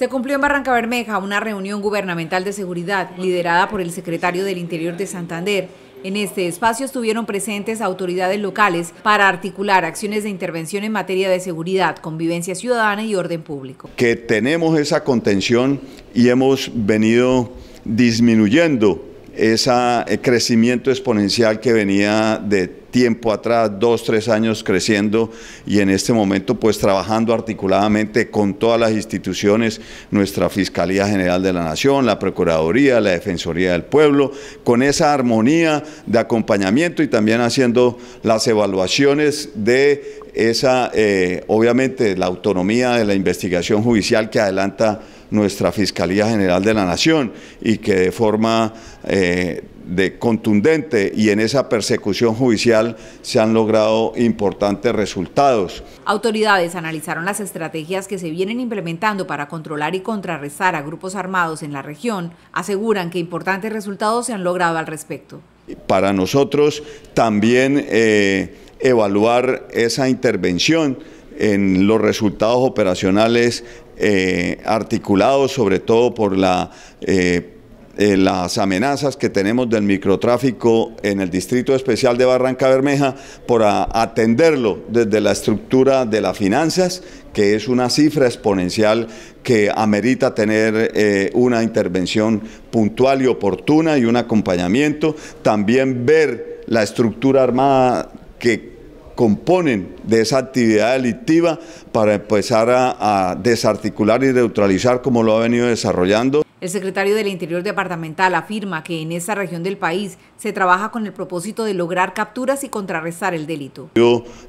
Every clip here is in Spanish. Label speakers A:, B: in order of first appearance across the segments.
A: Se cumplió en Barranca Bermeja una reunión gubernamental de seguridad liderada por el secretario del Interior de Santander. En este espacio estuvieron presentes autoridades locales para articular acciones de intervención en materia de seguridad, convivencia ciudadana y orden público.
B: Que tenemos esa contención y hemos venido disminuyendo ese eh, crecimiento exponencial que venía de tiempo atrás, dos, tres años creciendo y en este momento pues trabajando articuladamente con todas las instituciones, nuestra Fiscalía General de la Nación, la Procuraduría, la Defensoría del Pueblo, con esa armonía de acompañamiento y también haciendo las evaluaciones de esa, eh, obviamente, la autonomía de la investigación judicial que adelanta nuestra Fiscalía General de la Nación y que de forma eh, de contundente y en esa persecución judicial se han logrado importantes resultados.
A: Autoridades analizaron las estrategias que se vienen implementando para controlar y contrarrestar a grupos armados en la región. Aseguran que importantes resultados se han logrado al respecto.
B: Para nosotros también eh, evaluar esa intervención en los resultados operacionales eh, articulados sobre todo por eh, eh, las amenazas que tenemos del microtráfico en el Distrito Especial de Barranca Bermeja por atenderlo desde la estructura de las finanzas, que es una cifra exponencial que amerita tener eh, una intervención puntual y oportuna y un acompañamiento. También ver la estructura armada que componen de esa actividad delictiva para empezar a, desarticular y neutralizar como lo ha venido desarrollando.
A: El secretario del Interior Departamental afirma que en esa región del país se trabaja con el propósito de lograr capturas y contrarrestar el delito.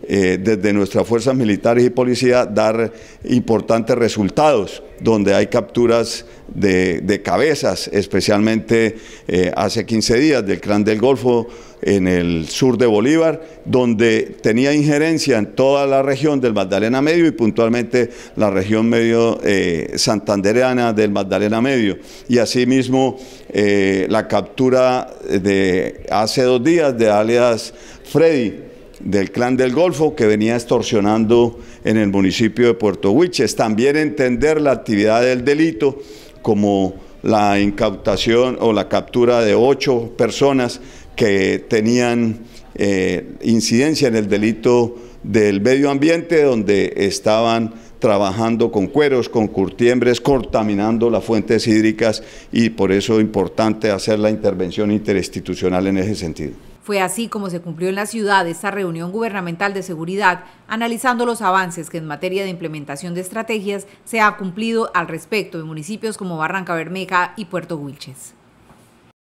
B: Eh, desde nuestras fuerzas militares y policía, dar importantes resultados donde hay capturas de, cabezas, especialmente eh, hace 15 días del Clan del Golfo en el sur de Bolívar, donde tenía injerencia en toda la región del Magdalena Medio y puntualmente la región medio eh, santandereana del Magdalena Medio. Y asimismo eh, la captura de hace dos días de alias Freddy del clan del Golfo que venía extorsionando en el municipio de Puerto Huiches. También entender la actividad del delito como la incautación o la captura de ocho personas que tenían eh, incidencia en el delito del medio ambiente, donde estaban trabajando con cueros, con curtiembres, contaminando las fuentes hídricas y por eso es importante hacer la intervención interinstitucional en ese sentido.
A: Fue así como se cumplió en la ciudad esta reunión gubernamental de seguridad, analizando los avances que en materia de implementación de estrategias se ha cumplido al respecto en municipios como Barranca Bermeja y Puerto Wilches.